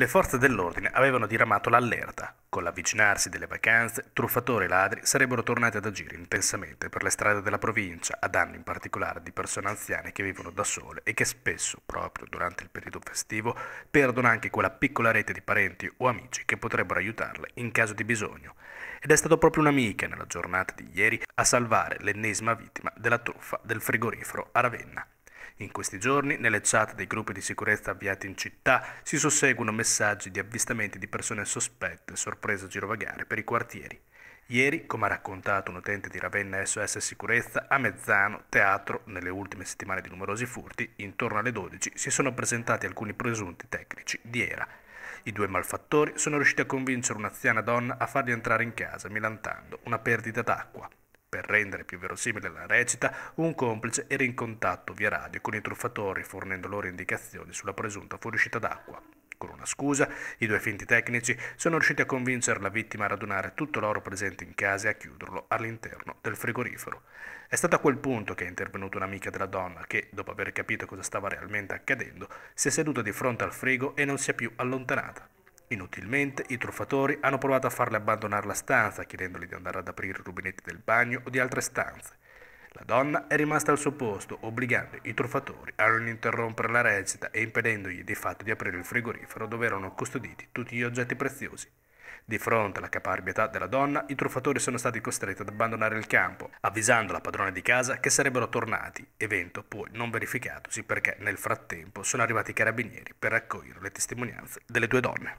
Le forze dell'ordine avevano diramato l'allerta. Con l'avvicinarsi delle vacanze, truffatori e ladri sarebbero tornati ad agire intensamente per le strade della provincia, a danno in particolare di persone anziane che vivono da sole e che spesso, proprio durante il periodo festivo, perdono anche quella piccola rete di parenti o amici che potrebbero aiutarle in caso di bisogno. Ed è stato proprio un'amica nella giornata di ieri a salvare l'ennesima vittima della truffa del frigorifero a Ravenna. In questi giorni, nelle chat dei gruppi di sicurezza avviati in città, si susseguono messaggi di avvistamenti di persone sospette, sorprese a girovagare per i quartieri. Ieri, come ha raccontato un utente di Ravenna SOS Sicurezza, a Mezzano, teatro, nelle ultime settimane di numerosi furti, intorno alle 12 si sono presentati alcuni presunti tecnici di ERA. I due malfattori sono riusciti a convincere un'anziana donna a farli entrare in casa, milantando una perdita d'acqua. Per rendere più verosimile la recita, un complice era in contatto via radio con i truffatori fornendo loro indicazioni sulla presunta fuoriuscita d'acqua. Con una scusa, i due finti tecnici sono riusciti a convincere la vittima a radunare tutto l'oro presente in casa e a chiuderlo all'interno del frigorifero. È stato a quel punto che è intervenuta un'amica della donna che, dopo aver capito cosa stava realmente accadendo, si è seduta di fronte al frigo e non si è più allontanata. Inutilmente i truffatori hanno provato a farle abbandonare la stanza chiedendogli di andare ad aprire i rubinetti del bagno o di altre stanze. La donna è rimasta al suo posto, obbligando i truffatori a non interrompere la recita e impedendogli di fatto di aprire il frigorifero dove erano custoditi tutti gli oggetti preziosi. Di fronte alla caparbietà della donna, i truffatori sono stati costretti ad abbandonare il campo, avvisando la padrona di casa che sarebbero tornati, evento poi non verificatosi perché nel frattempo sono arrivati i carabinieri per raccogliere le testimonianze delle due donne.